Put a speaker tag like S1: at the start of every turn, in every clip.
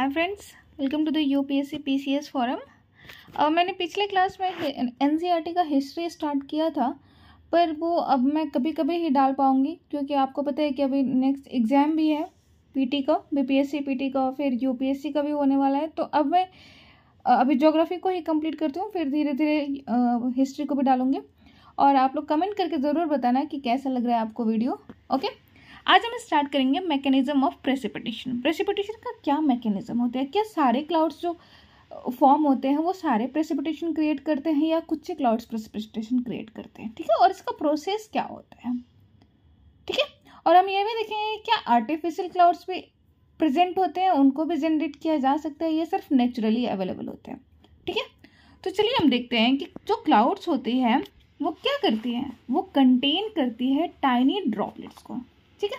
S1: Hi friends welcome to the U P S C P C S forum मैंने पिछले class में N C R T का history start किया था पर वो अब मैं कभी कभी ही डाल पाऊँगी क्योंकि आपको पता है कि अभी नेक्स्ट एग्ज़ाम भी है पी टी का B P S C P T का फिर यू पी एस सी का भी होने वाला है तो अब मैं अभी जोग्राफी को ही कम्प्लीट करती हूँ फिर धीरे धीरे हिस्ट्री को भी डालूँगी और आप लोग कमेंट करके ज़रूर बताना कि कैसा लग रहा है आपको वीडियो ओके आज हम स्टार्ट करेंगे मैकेनिज्म ऑफ प्रेसिपिटेशन प्रेसिपिटेशन का क्या मैकेनिज्म होता है क्या सारे क्लाउड्स जो फॉर्म uh, होते हैं वो सारे प्रेसिपिटेशन क्रिएट करते हैं या कुछ क्लाउड्स प्रेसिपिटेशन क्रिएट करते हैं ठीक है और इसका प्रोसेस क्या होता है ठीक है और हम ये भी देखेंगे क्या आर्टिफिशियल क्लाउड्स भी प्रेजेंट होते हैं उनको भी जनरेट किया जा सकता है ये सिर्फ नेचुरली अवेलेबल होते हैं ठीक है तो चलिए हम देखते हैं कि जो क्लाउड्स होती हैं वो क्या करती हैं वो कंटेन करती है टाइनी ड्रॉपलेट्स को ठीक है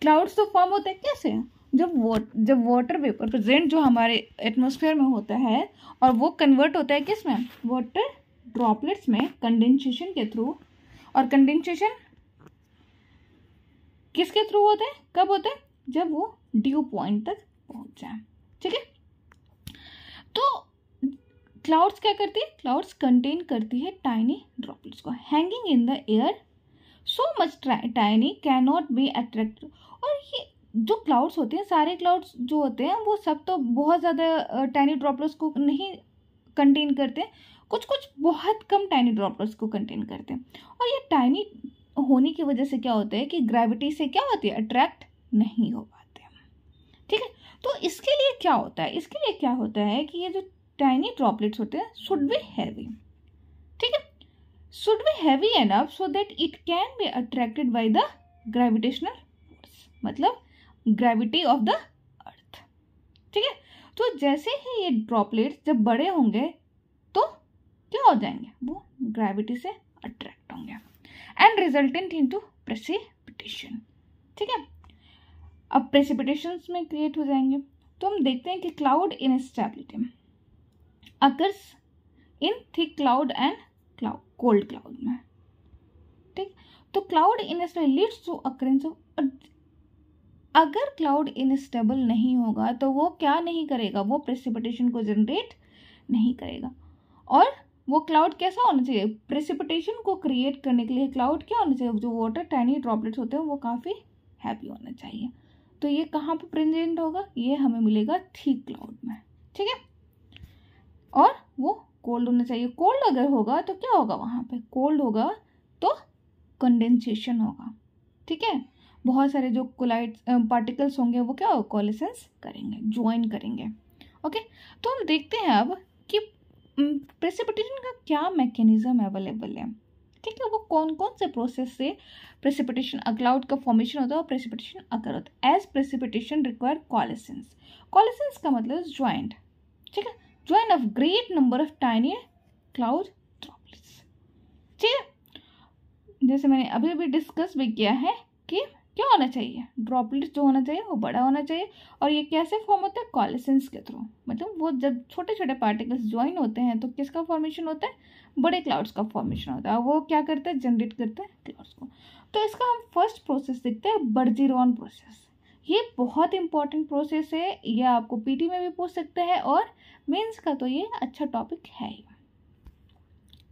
S1: क्लाउड्स तो फॉर्म होते हैं कैसे जब वोट जब वाटर वेपर प्रेजेंट जो हमारे एटमोसफेयर में होता है और वो कन्वर्ट होता है किस में वाटर ड्रॉपलेट्स में कंडेंसेशन के थ्रू और कंडेंसेशन किसके थ्रू होते हैं कब होते हैं जब वो ड्यू पॉइंट तक पहुंच जाए ठीक है तो क्लाउड्स क्या करती है क्लाउड्स कंटेन करती है टाइनी ड्रॉपलेट्स को hanging in the air so much tiny can not be attract और ये जो क्लाउड्स होते हैं सारे क्लाउड्स जो होते हैं वो सब तो बहुत ज़्यादा टाइनी ड्रॉपलेट्स को नहीं कंटेन करते कुछ कुछ बहुत कम टाइनी ड्रॉपलेट्स को कंटेन करते हैं और ये टाइनी होने की वजह से क्या होता है कि ग्रेविटी से क्या होती है अट्रैक्ट नहीं हो पाते ठीक है तो इसके लिए क्या होता है इसके लिए क्या होता है कि ये जो टाइनी ड्रॉपलेट्स होते हैं शुड बी हैवी ठीक है should be heavy enough so that it can be attracted by the gravitational force मतलब ग्रेविटी ऑफ द अर्थ ठीक है तो जैसे ही ये ड्रॉपलेट्स जब बड़े होंगे तो क्या हो जाएंगे वो ग्रेविटी से अट्रैक्ट होंगे and resultant into precipitation ठीक है अब प्रेसिपिटेशन में क्रिएट हो जाएंगे तो हम देखते हैं कि cloud instability occurs in thick cloud and cloud cold cloud में ठीक तो cloud instable leads to occurrence of अगर क्लाउड इनस्टेबल नहीं होगा तो वो क्या नहीं करेगा वो प्रेसिपिटेशन को जनरेट नहीं करेगा और वो क्लाउड कैसा होना चाहिए प्रेसिपिटेशन को क्रिएट करने के लिए क्लाउड क्या होना चाहिए जो वाटर टाइनी ड्रॉपलेट्स होते हैं वो काफ़ी हैवी होना चाहिए तो ये कहाँ पर प्रेजेंट होगा ये हमें मिलेगा ठीक क्लाउड में ठीक है और वो कोल्ड होना चाहिए कोल्ड अगर होगा तो क्या होगा वहाँ पे कोल्ड होगा तो कंडेंसेशन होगा ठीक है बहुत सारे जो कोलाइट पार्टिकल्स होंगे वो क्या होगा कॉलेसेंस करेंगे ज्वाइन करेंगे ओके तो हम देखते हैं अब कि प्रेसिपिटेशन का क्या मैकेनिज्म अवेलेबल है ठीक है वो कौन कौन से प्रोसेस से प्रेसिपिटेशन अक्लाउड का फॉर्मेशन होता है और प्रेसिपिटेशन अकर होता है as precipitation require coalescence coalescence का मतलब ज्वाइंट ठीक है join of great number of tiny cloud droplets ठीक है जैसे मैंने अभी अभी डिस्कस भी किया है कि क्या होना चाहिए ड्रॉपलेट्स जो होना चाहिए वो बड़ा होना चाहिए और ये कैसे फॉर्म होता है कॉलेसेंस के थ्रू मतलब वो जब छोटे छोटे पार्टिकल्स ज्वाइन होते हैं तो किसका फॉर्मेशन होता है बड़े क्लाउड्स का फॉर्मेशन होता है वो क्या करते हैं जनरेट करते हैं क्लाउड्स को तो इसका हम फर्स्ट प्रोसेस देखते हैं बर्जीरोन प्रोसेस ये बहुत इंपॉर्टेंट प्रोसेस है यह आपको पीटी में भी पूछ सकते हैं और मेंस का तो ये अच्छा टॉपिक है ही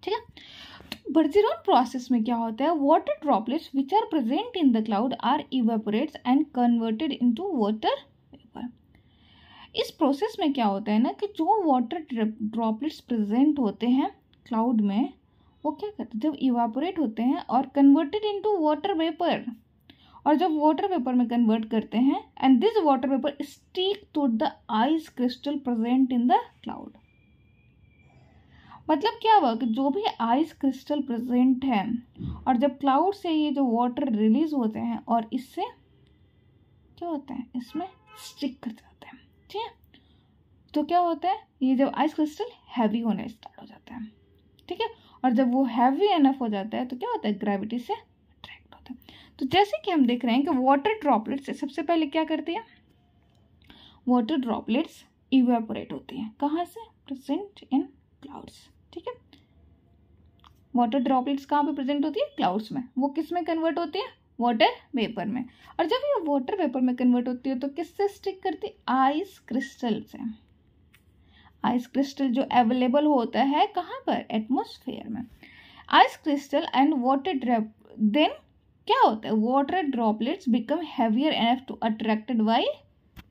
S1: ठीक है बर्जिरोन तो प्रोसेस में क्या होता है water droplets which are present in the cloud are evaporates and converted into water vapour इस प्रोसेस में क्या होता है ना कि जो वाटर ड्रॉपलेट्स प्रेजेंट होते हैं क्लाउड में वो क्या करते हैं जब इवेपोरेट होते हैं और कन्वर्टेड इनटू वाटर वेपर और जब वाटर पेपर में कन्वर्ट करते हैं and this water vapour stick to the ice crystal present in the cloud मतलब क्या हुआ कि जो भी आइस क्रिस्टल प्रेजेंट है और जब क्लाउड से ये जो वाटर रिलीज होते हैं और इससे क्या होता है इसमें स्टिक कर जाते हैं ठीक है तो क्या होता है ये जब आइस क्रिस्टल हैवी होने स्टार्ट हो जाता है ठीक है और जब वो हैवी एनफ हो जाता है तो क्या होता है ग्रेविटी से तो जैसे कि हम देख रहे हैं कि वाटर ड्रॉपलेट्स सबसे पहले क्या करते हैं वाटर ड्रॉपलेट्स इवेपोरेट होते हैं कहाँ से प्रेजेंट इन क्लाउड्स ठीक है वाटर ड्रॉपलेट्स कहाँ पे प्रेजेंट होती है क्लाउड्स में वो किस में कन्वर्ट होती है वाटर वेपर में और जब ये वाटर वेपर में कन्वर्ट होती है तो किससे स्टिक करती है आइस क्रिस्टल से आइस क्रिस्टल जो अवेलेबल होता है कहाँ पर एटमोसफेयर में ice crystal and water drop then क्या होता है water droplets become heavier enough to attracted by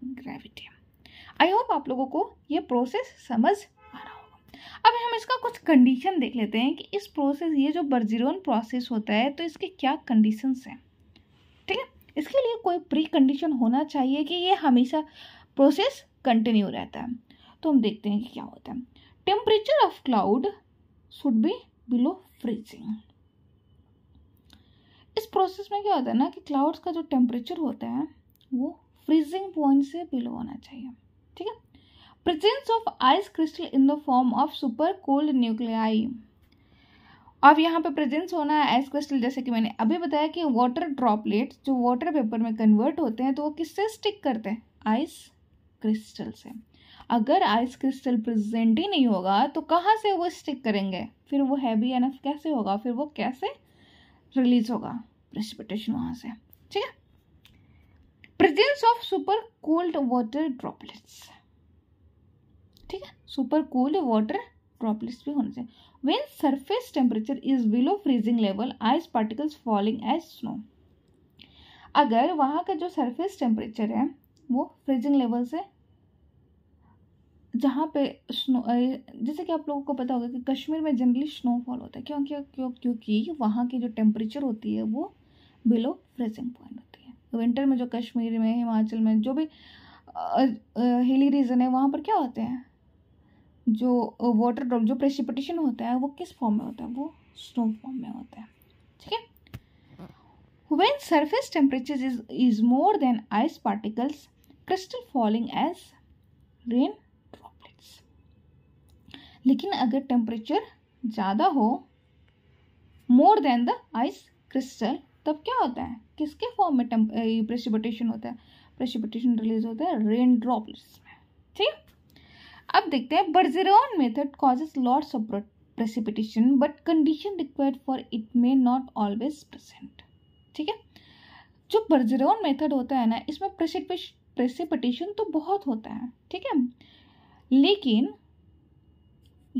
S1: gravity I hope आप लोगों को ये प्रोसेस समझ आ रहा होगा अब हम इसका कुछ कंडीशन देख लेते हैं कि इस प्रोसेस ये जो बर्जीरोन प्रोसेस होता है तो इसके क्या कंडीशंस हैं ठीक है इसके लिए कोई प्री कंडीशन होना चाहिए कि ये हमेशा प्रोसेस कंटिन्यू रहता है तो हम देखते हैं कि क्या होता है temperature of cloud should be below freezing इस प्रोसेस में क्या होता है ना कि क्लाउड्स का जो टेम्परेचर होता है वो फ्रीजिंग पॉइंट से बिलो होना चाहिए ठीक है presence of ice crystal in the form of super cold nuclei अब यहाँ पे प्रेजेंस होना है आइस क्रिस्टल जैसे कि मैंने अभी बताया कि वाटर ड्रॉपलेट्स जो वाटर पेपर में कन्वर्ट होते हैं तो वो किससे स्टिक करते हैं आइस क्रिस्टल से अगर आइस क्रिस्टल प्रेजेंट ही नहीं होगा तो कहाँ से वो स्टिक करेंगे फिर वो हैवी एनफ कैसे होगा फिर वो कैसे रिलीज होगा प्रेसिपिटेशन वहां से ठीक है presence of super cold water droplets ठीक है सुपर कोल्ड वाटर ड्रॉपलेट्स भी होने चाहिए when surface temperature is below freezing level ice particles falling as snow अगर वहाँ का जो सरफेस टेम्परेचर है वो फ्रीजिंग लेवल से जहाँ पे स्नो जैसे कि आप लोगों को पता होगा कि कश्मीर में जनरली स्नोफॉल होता है क्यों क्यों क्योंकि वहाँ की जो टेम्परेचर होती है वो बिलो फ्रीजिंग पॉइंट होती है विंटर तो में जो कश्मीर में हिमाचल में जो भी हिली रीजन है वहाँ पर क्या होते हैं जो वाटर ड्रॉप जो प्रेसिपिटेशन होता है वो किस फॉर्म में होता है वो स्नो फॉर्म में होता है ठीक है when surface temperature is is more than ice particles crystal falling as rain लेकिन अगर टेम्परेचर ज़्यादा हो more than the ice crystal तब क्या होता है किसके फॉर्म में प्रेसिपिटेशन होता है प्रेसिपिटेशन रिलीज होता है रेन ड्रॉपलेट्स में ठीक अब देखते हैं Bergeron method causes loads of precipitation but condition required for it may not always present ठीक है जो बर्जेरोन मेथड होता है ना इसमें प्रेसिपिटेशन तो बहुत होता है ठीक है लेकिन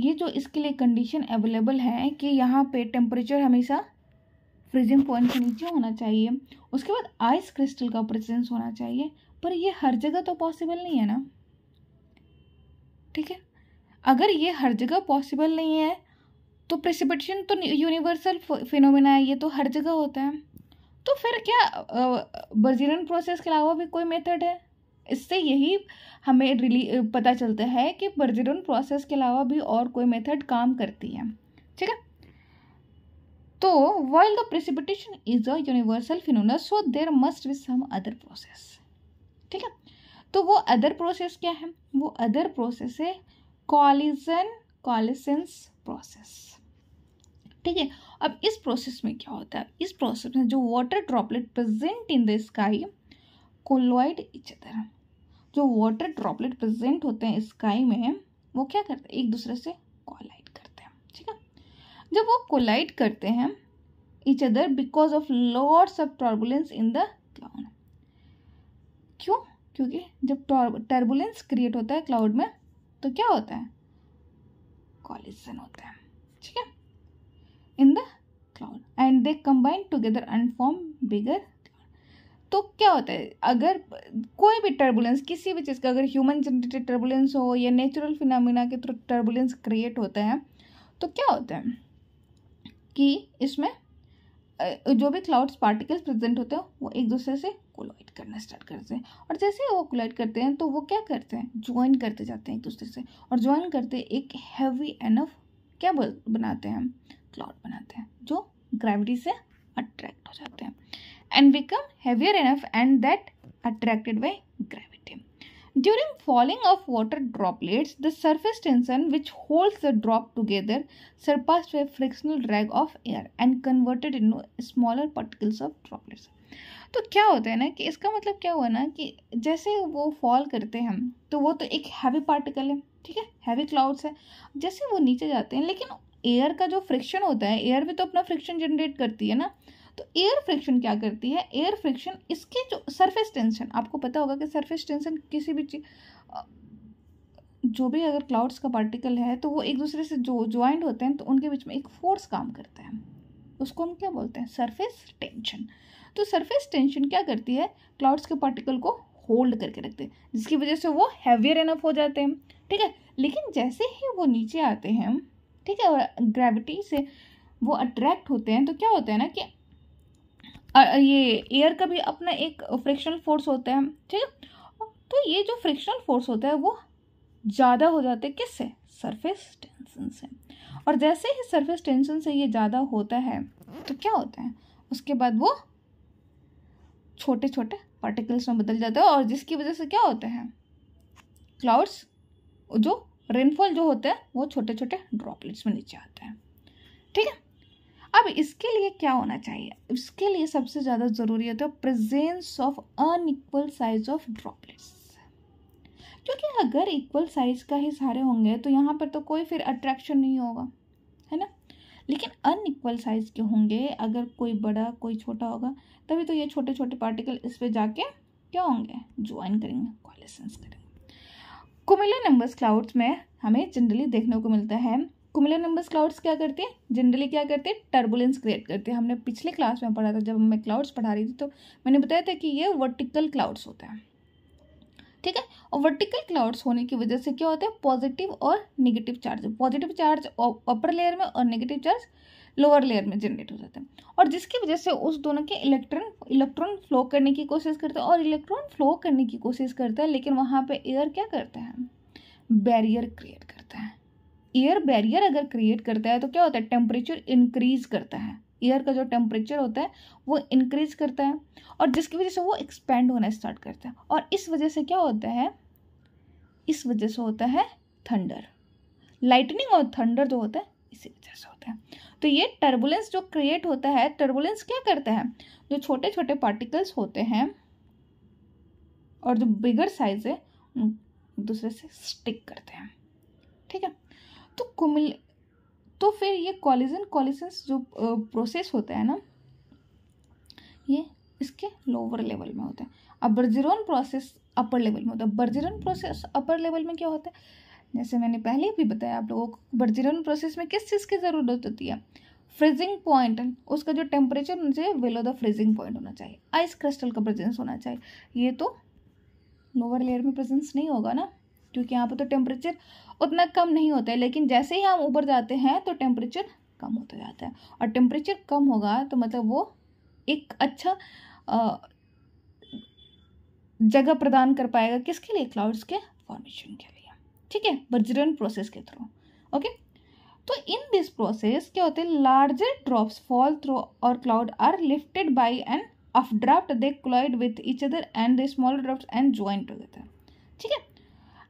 S1: ये जो इसके लिए कंडीशन अवेलेबल है कि यहाँ पे टेम्परेचर हमेशा फ्रीजिंग पॉइंट से नीचे होना चाहिए उसके बाद आइस क्रिस्टल का प्रेजेंस होना चाहिए पर ये हर जगह तो पॉसिबल नहीं है ना ठीक है अगर ये हर जगह पॉसिबल नहीं है तो प्रेसिपिटेशन तो यूनिवर्सल फिनोमिना है ये तो हर जगह होता है तो फिर क्या बर्जीरन प्रोसेस के अलावा भी कोई मेथड है इससे यही हमें रिली पता चलता है कि बर्जरन प्रोसेस के अलावा भी और कोई मेथड काम करती है ठीक है तो while the precipitation is a universal phenomenon so there must be some other process ठीक है तो वो अदर प्रोसेस क्या है वो अदर प्रोसेस है कॉलिजन कॉलिसेंस प्रोसेस ठीक है अब इस प्रोसेस में क्या होता है इस प्रोसेस में जो water droplet present in the sky collide each other जो वाटर ड्रॉपलेट प्रेजेंट होते हैं स्काई में वो क्या करते हैं एक दूसरे से कोलाइड करते हैं ठीक है जब वो कोलाइड करते हैं each other because of loads of turbulence in the cloud क्यों क्योंकि जब टर्बुलेंस क्रिएट होता है क्लाउड में तो क्या होता है कॉलिजन होता है ठीक है in the cloud and they combine together and form bigger तो क्या होता है अगर कोई भी टर्बुलेंस किसी भी चीज़ का अगर ह्यूमन जनरेटेड टर्बुलेंस हो या नेचुरल फिनमिना के थ्रू टर्बुलेंस क्रिएट होते हैं तो क्या होता है कि इसमें जो भी क्लाउड्स पार्टिकल्स प्रेजेंट होते हैं वो एक दूसरे से कोलाइड करना स्टार्ट करते हैं और जैसे ही वो कोलाइड करते हैं तो वो क्या करते हैं ज्वाइन करते जाते हैं एक दूसरे से और ज्वाइन करते एक हैवी एनफ क्या बनाते हैं हम क्लाउड बनाते हैं जो ग्रेविटी से अट्रैक्ट हो जाते हैं and become heavier enough and that attracted by gravity. During falling of water droplets, the surface tension which holds the drop together surpassed by frictional drag of air and converted into smaller particles of droplets. तो क्या होता है ना कि इसका मतलब क्या हुआ ना कि जैसे वो फॉल करते हैं तो वो तो एक हैवी पार्टिकल है ठीक है हैवी क्लाउड्स है जैसे वो नीचे जाते हैं लेकिन एयर का जो फ्रिक्शन होता है एयर भी तो अपना फ्रिक्शन जनरेट करती है ना तो एयर फ्रिक्शन क्या करती है एयर फ्रिक्शन इसके जो सरफेस टेंशन आपको पता होगा कि सरफेस टेंशन किसी भी चीज जो भी अगर क्लाउड्स का पार्टिकल है तो वो एक दूसरे से जो ज्वाइंट होते हैं तो उनके बीच में एक फोर्स काम करता है उसको हम क्या बोलते हैं सरफेस टेंशन तो सरफेस टेंशन क्या करती है क्लाउड्स के पार्टिकल को होल्ड करके रखते हैं जिसकी वजह से वो हैवियर इनफ हो जाते हैं ठीक है लेकिन जैसे ही वो नीचे आते हैं ठीक है और ग्रेविटी से वो अट्रैक्ट होते हैं तो क्या होता है ना कि ये एयर का भी अपना एक फ्रिक्शनल फोर्स होता है ठीक है तो ये जो फ्रिक्शनल फोर्स होता है वो ज़्यादा हो जाते किससे सरफेस टेंशन से और जैसे ही सरफेस टेंशन से ये ज़्यादा होता है तो क्या होता है उसके बाद वो छोटे छोटे पार्टिकल्स में बदल जाते हैं और जिसकी वजह से क्या होता है क्लाउड्स जो रेनफॉल जो होते हैं वो छोटे छोटे ड्रॉपलेट्स में नीचे आते हैं ठीक है अब इसके लिए क्या होना चाहिए इसके लिए सबसे ज़्यादा ज़रूरी होता है presence of unequal size of droplets क्योंकि अगर इक्वल साइज का ही सारे होंगे तो यहाँ पर तो कोई फिर अट्रैक्शन नहीं होगा है ना लेकिन अनइक्वल साइज के होंगे अगर कोई बड़ा कोई छोटा होगा तभी तो ये छोटे छोटे पार्टिकल इस पर जाके क्या होंगे ज्वाइन करेंगे कॉलेसेंस करेंगे कुमिला नंबर्स क्लाउड्स में हमें जनरली देखने को मिलता है कुमिलर नंबर्स क्लाउड्स क्या करते हैं जनरली क्या करते हैं टर्बुलेंस क्रिएट करते हैं हमने पिछले क्लास में पढ़ा था जब मैं क्लाउड्स पढ़ा रही थी तो मैंने बताया था कि ये वर्टिकल क्लाउड्स होते हैं ठीक है और वर्टिकल क्लाउड्स होने की वजह से क्या होता है पॉजिटिव और negative charge positive charge upper layer में और निगेटिव चार्ज लोअर लेयर में जनरेट हो जाते हैं और जिसकी वजह से उस दोनों के इलेक्ट्रॉन इलेक्ट्रॉन फ्लो करने की कोशिश करते हैं और इलेक्ट्रॉन फ्लो करने की कोशिश करता है लेकिन वहाँ पे एयर क्या करता है बैरियर क्रिएट करता है एयर बैरियर अगर क्रिएट करता है तो क्या होता है टेम्परेचर इंक्रीज करता है एयर का जो टेम्परेचर होता है वो इंक्रीज करता है और जिसकी वजह से वो एक्सपेंड होना स्टार्ट करता है और इस वजह से क्या होता है इस वजह से होता है थंडर लाइटनिंग और थंडर जो होता है इसी वजह से होता है तो ये टर्बुलेंस जो क्रिएट होता है टर्बुलेंस क्या करता है जो छोटे छोटे पार्टिकल्स होते हैं और जो बिगर साइज है दूसरे से स्टिक करते हैं ठीक है तो कुमिल तो फिर ये कॉलिजन कॉलिजन्स जो प्रोसेस होता है ना ये इसके लोअर लेवल में होता है अब बर्जरोन प्रोसेस अपर लेवल में होता है बर्जरोन प्रोसेस अपर लेवल में क्या होता है जैसे मैंने पहले भी बताया आप लोगों को बर्जरोन प्रोसेस में किस चीज़ की ज़रूरत होती है फ्रीजिंग पॉइंट उसका जो टेम्परेचर होना चाहिए वेलो द फ्रीजिंग पॉइंट होना चाहिए आइस क्रिस्टल का प्रेजेंस होना चाहिए ये तो लोअर लेयर में प्रेजेंस नहीं होगा ना क्योंकि यहाँ पर तो टेम्परेचर उतना कम नहीं होता है लेकिन जैसे ही हम ऊपर जाते हैं तो टेम्परेचर कम होता जाता है और टेम्परेचर कम होगा तो मतलब वो एक अच्छा जगह प्रदान कर पाएगा किसके लिए क्लाउड्स के फॉर्मेशन के लिए ठीक है बर्जरन प्रोसेस के थ्रू ओके तो इन दिस प्रोसेस क्या होते हैं लार्जर ड्रॉप्स फॉल थ्रो और cloud are lifted by an updraft they collide with each other and the small drops and join together ठीक है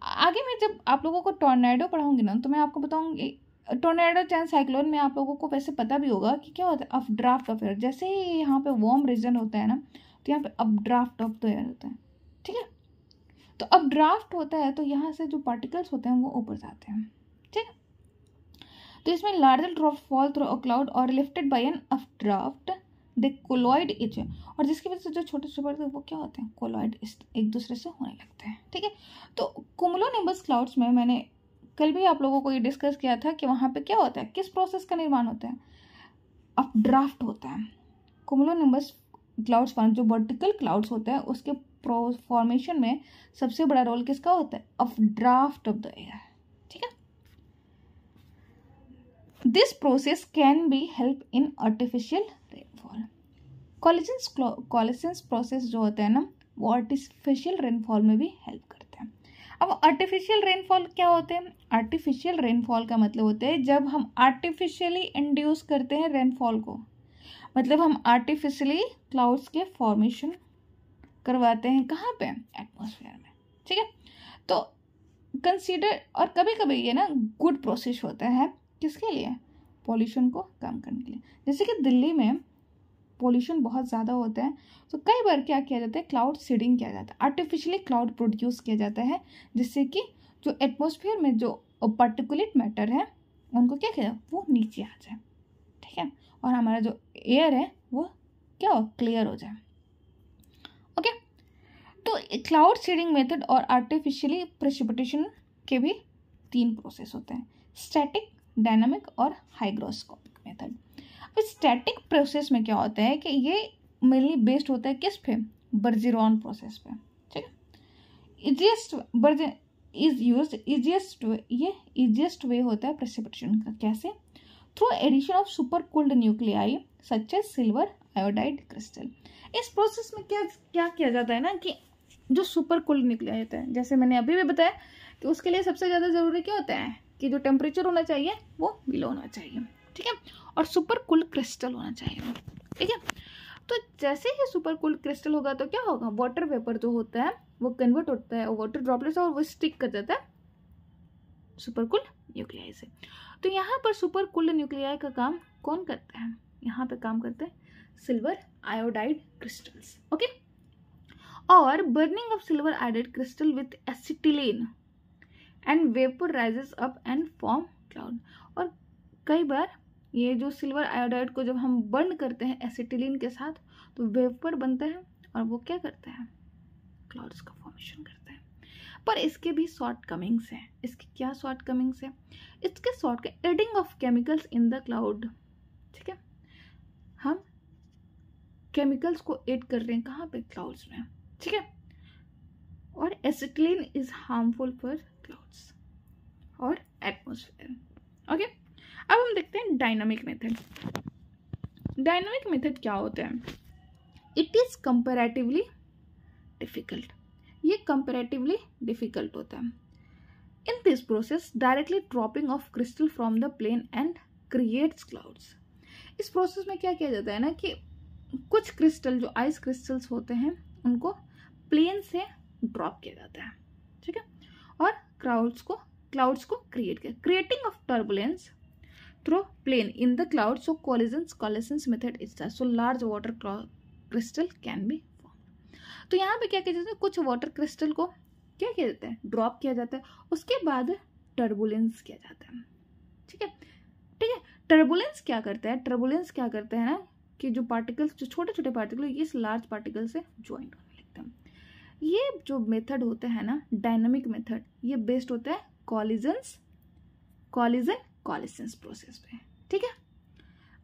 S1: आगे मैं जब आप लोगों को टोर्नेडो पढ़ाऊँगी ना तो मैं आपको बताऊँगी टोर्नेडो चैन साइक्लोन में आप लोगों को वैसे पता भी होगा कि क्या होता है अफ ड्राफ्ट ऑफ एयर जैसे ही यहाँ पे वार्म रीजन होता है ना तो यहाँ पे updraft of the air होता है ठीक है तो अब ड्राफ्ट होता है तो यहाँ से जो पार्टिकल्स होते हैं वो ऊपर जाते हैं ठीक है तो इसमें larger drop fall through a cloud और lifted by an updraft the colloid is और जिसकी वजह से जो छोटे छोटे बड़े वो क्या होते हैं कोलॉइड एक दूसरे से होने लगते हैं ठीक है तो कुमलो निम्बस क्लाउड्स में मैंने कल भी आप लोगों को ये डिस्कस किया था कि वहाँ पे क्या होता है किस प्रोसेस का निर्माण होता है अब ड्राफ्ट होता है कुमलो निम्बस क्लाउड्स फॉर्म जो वर्टिकल क्लाउड्स होते हैं उसके प्रो फॉर्मेशन में सबसे बड़ा रोल किसका होता है updraft of the air ठीक है this process can be help in artificial rain coalescence coalescence process जो होता है ना वो आर्टिफिशियल रेनफॉल में भी हेल्प करते हैं अब आर्टिफिशियल रेनफॉल क्या होते हैं आर्टिफिशियल रेनफॉल का मतलब होता है जब हम आर्टिफिशियली इंड्यूस करते हैं रेनफॉल को मतलब हम आर्टिफिशियली क्लाउड्स के फॉर्मेशन करवाते हैं कहाँ पे एटमॉस्फेयर में ठीक है तो कंसीडर और कभी कभी ये ना गुड प्रोसेस होता है किसके लिए पॉल्यूशन को कम करने के लिए जैसे कि दिल्ली में पोल्यूशन बहुत ज़्यादा होता है तो कई बार क्या किया जाता है क्लाउड सीडिंग किया जाता है आर्टिफिशियली क्लाउड प्रोड्यूस किया जाता है जिससे कि जो एटमोसफियर में जो पर्टिकुलेट मैटर है उनको क्या किया जाए वो नीचे आ जाए ठीक है और हमारा जो एयर है वो क्या हो क्लियर हो जाए ओके तो क्लाउड सीडिंग मेथड और आर्टिफिशियली प्रेसिपिटेशन के भी तीन प्रोसेस होते हैं स्टैटिक डायनामिक और हाइग्रोस्कोपिक तो स्टैटिक प्रोसेस में क्या होता है कि ये मेनली बेस्ड होता है किस पे बर्जीरोन प्रोसेस पे ठीक है इजिएस्ट बर्ज इज यूज इजिएस्ट वे ये इजिएस्ट वे होता है प्रेसिपिटेशन का कैसे through addition of super cooled nuclei such as silver iodide crystal इस प्रोसेस में क्या क्या किया जाता है ना कि जो सुपर कूल्ड न्यूक्लियाई होता है जैसे मैंने अभी भी बताया कि उसके लिए सबसे ज़्यादा ज़रूरी क्या होता है कि जो टेम्परेचर होना चाहिए वो बिलो होना चाहिए ठीक है और सुपर कुल क्रिस्टल होना चाहिए ठीक है तो जैसे ही सुपर कुल क्रिस्टल होगा तो क्या होगा वाटर वेपर जो होता है वो कन्वर्ट होता है वाटर ड्रॉपलेट्स और वो स्टिक कर जाता है सुपर कुल न्यूक्लियाई से तो यहाँ पर सुपर कुल न्यूक्लियाई का काम कौन करता है यहाँ पर काम करते हैं सिल्वर आयोडाइड क्रिस्टल्स ओके और burning of silver iodide crystal with acetylene and vapour rises up and form cloud और कई बार ये जो सिल्वर आयोडाइड को जब हम बर्न करते हैं एसिटिलीन के साथ तो वेपर बनता है और वो क्या करता है क्लाउड्स का फॉर्मेशन करता है पर इसके भी शॉर्ट कमिंग्स हैं इसके क्या शॉर्ट कमिंग्स हैं इसके short adding of chemicals in the cloud ठीक है हम केमिकल्स को एड कर रहे हैं कहाँ पे क्लाउड्स में ठीक है और acetylene is harmful for clouds और एटमोसफेयर ओके okay? अब हम देखते हैं डायनामिक मेथड डायनामिक मेथड क्या होता है इट इज़ कंपेरेटिवली डिफ़िकल्ट ये कंपेरेटिवली डिफ़िकल्ट होता है in this process directly dropping of crystal from the plane and creates clouds इस प्रोसेस में क्या किया जाता है ना कि कुछ क्रिस्टल जो आइस क्रिस्टल्स होते हैं उनको प्लेन से ड्रॉप किया जाता है ठीक है और क्राउड्स को क्लाउड्स को क्रिएट किया creating of turbulence plane in the cloud so collisions collisions method is so large water crystal can be formed तो यहाँ पे क्या किया जाता है कुछ वाटर क्रिस्टल को क्या किया जाता है ड्रॉप किया जाता है उसके बाद टर्बुलेंस किया जाता है ठीक है ठीक है टर्बुलेंस क्या करता है टर्बुलेंस क्या करता है ना कि जो पार्टिकल्स जो छोटे छोटे पार्टिकल ये इस लार्ज पार्टिकल से ज्वाइंट होने लगते हैं ये जो मेथड होता है ना डायनामिक मेथड ये बेस्ड होता है कॉलिजन्स कॉलिजन कॉलेसेंस प्रोसेस पे ठीक है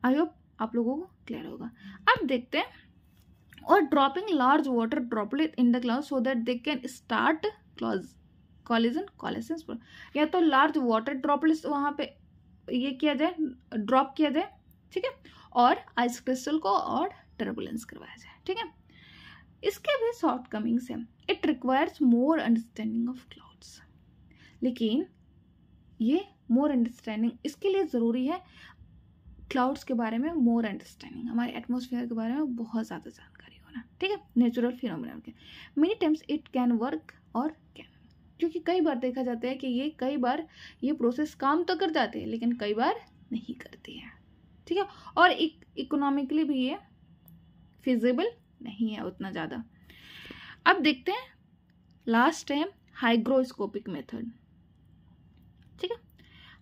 S1: आई होप आप लोगों को क्लियर होगा अब देखते हैं और dropping large water droplet in the cloud so that they can start close collision process या तो लार्ज वाटर ड्रॉपलेट्स वहाँ पे ये किया जाए ड्रॉप किया जाए ठीक है और आइस क्रिस्टल को और टर्बुलेंस करवाया जाए ठीक है इसके भी शॉर्ट कमिंग्स हैं it requires more understanding of clouds लेकिन ये मोर अंडरस्टैंडिंग इसके लिए ज़रूरी है क्लाउड्स के बारे में मोर अंडरस्टैंडिंग हमारे एटमोसफेयर के बारे में बहुत ज़्यादा जानकारी होना ठीक है नेचुरल फिनोमिना के many times it can work और कैन क्योंकि कई बार देखा जाता है कि ये कई बार ये प्रोसेस काम तो कर जाते हैं लेकिन कई बार नहीं करती है ठीक है और इकोनॉमिकली भी ये फिजिबल नहीं है उतना ज़्यादा अब देखते हैं last time hygroscopic method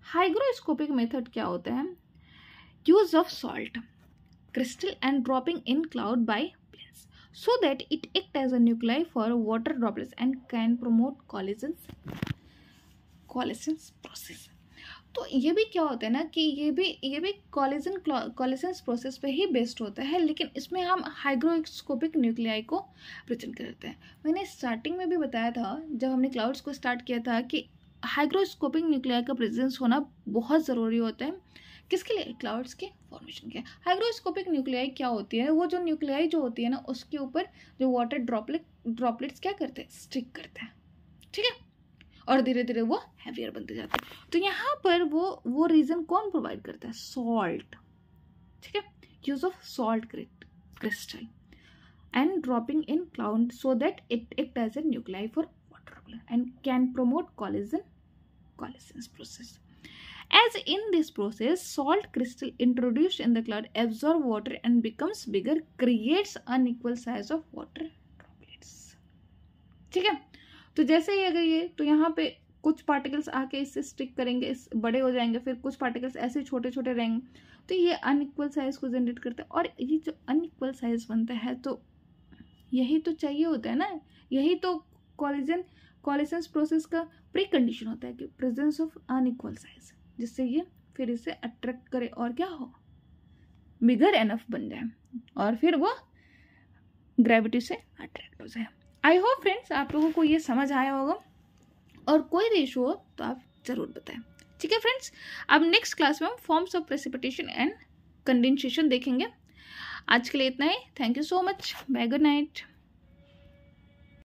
S1: hygroscopic method क्या होता है use of salt crystal and dropping in cloud by planes so that it act as a nuclei for water droplets and can promote coalescence coalescence process तो ये भी क्या होता है ना कि ये भी ये भी कॉलेजन कॉलेसेंस प्रोसेस पे ही बेस्ड होता है लेकिन इसमें हम हाइग्रोस्कोपिक न्यूक्लियाई को प्रेजेंट करते हैं मैंने स्टार्टिंग में भी बताया था जब हमने क्लाउड्स को स्टार्ट किया था कि हाइग्रोस्कोपिक न्यूक्लियर का प्रेजेंस होना बहुत ज़रूरी होता है किसके लिए क्लाउड्स के फॉर्मेशन के हाइग्रोस्कोपिक न्यूक्लियाई क्या होती है वो जो न्यूक्लियाई जो होती है ना उसके ऊपर जो वाटर ड्रॉपलेट ड्रॉपलेट्स क्या करते हैं स्टिक करते हैं ठीक है और धीरे धीरे वो हैवियर बनते जाते हैं तो यहाँ पर वो वो रीज़न कौन प्रोवाइड करता है सॉल्ट ठीक है use of salt crystal and dropping in cloud so that it it as a nuclei for vascular and can promote collagen coalescence process. As in this process, salt crystal introduced in the cloud absorb water and becomes bigger, creates unequal size of water droplets. ठीक है तो जैसे ही अगर ये तो यहाँ पे कुछ पार्टिकल्स आके इससे स्टिक करेंगे इस बड़े हो जाएंगे फिर कुछ पार्टिकल्स ऐसे छोटे छोटे रहेंगे तो ये अनइक्वल साइज को जनरेट करता है और ये जो अनइक्वल साइज बनता है तो यही तो चाहिए होता है ना यही तो कॉलेजन कॉलेसेंस प्रोसेस का प्री कंडीशन होता है कि प्रेजेंस ऑफ अनइक्वल साइज जिससे ये फिर इसे अट्रैक्ट करे और क्या हो बिगर एनफ बन जाए और फिर वो ग्रेविटी से अट्रैक्ट हो जाए आई होप फ्रेंड्स आप लोगों को ये समझ आया होगा और कोई भी इशू हो तो आप ज़रूर बताएं ठीक है फ्रेंड्स अब नेक्स्ट क्लास में हम forms of precipitation and condensation देखेंगे आज के लिए इतना ही thank you so much bye good night